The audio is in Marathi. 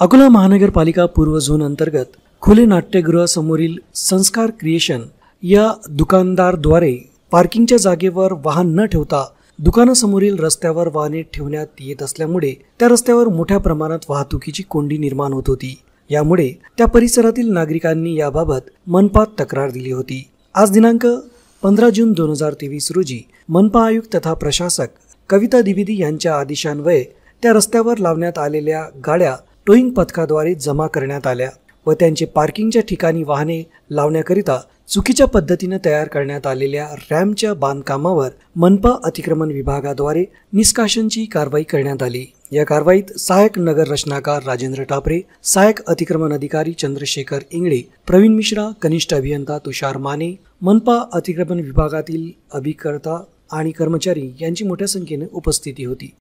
अकोला महानगरपालिका पूर्व झोन अंतर्गत खुले नाट्यगृहासमोरील संस्कार क्रिएशन या दुकानदारद्वारे पार्किंगच्या जागेवर वाहन न ठेवता दुकानासमोरील रस्त्यावर वाहने ठेवण्यात येत असल्यामुळे त्या रस्त्यावर मोठ्या प्रमाणात वाहतुकीची कोंडी निर्माण होत होती यामुळे त्या परिसरातील नागरिकांनी याबाबत मनपात तक्रार दिली होती आज दिनांक पंधरा जून दोन हजार तेवीस रोजी मनपा आयुक्त तथा प्रशासक कविता दिवेदी यांच्या आदेशान्वये त्या रस्त्यावर लावण्यात आलेल्या गाड्या टोईंग पथकाद्वारे जमा करण्यात आल्या व त्यांचे पार्किंगच्या ठिकाणी वाहने लावण्याकरिता चुकीच्या पद्धतीने तयार करण्यात आलेल्या रॅम्पच्या बांधकामावर मनपा अतिक्रमण विभागाद्वारे निष्काशनची कारवाई करण्यात आली या कारवाईत सहायक नगर रचनाकार राजेंद्र टापरे सहायक अतिक्रमण अधिकारी चंद्रशेखर इंगळे प्रवीण मिश्रा कनिष्ठ अभियंता तुषार माने मनपा अतिक्रमण विभागातील अभिकर्ता आणि कर्मचारी यांची मोठ्या संख्येने उपस्थिती होती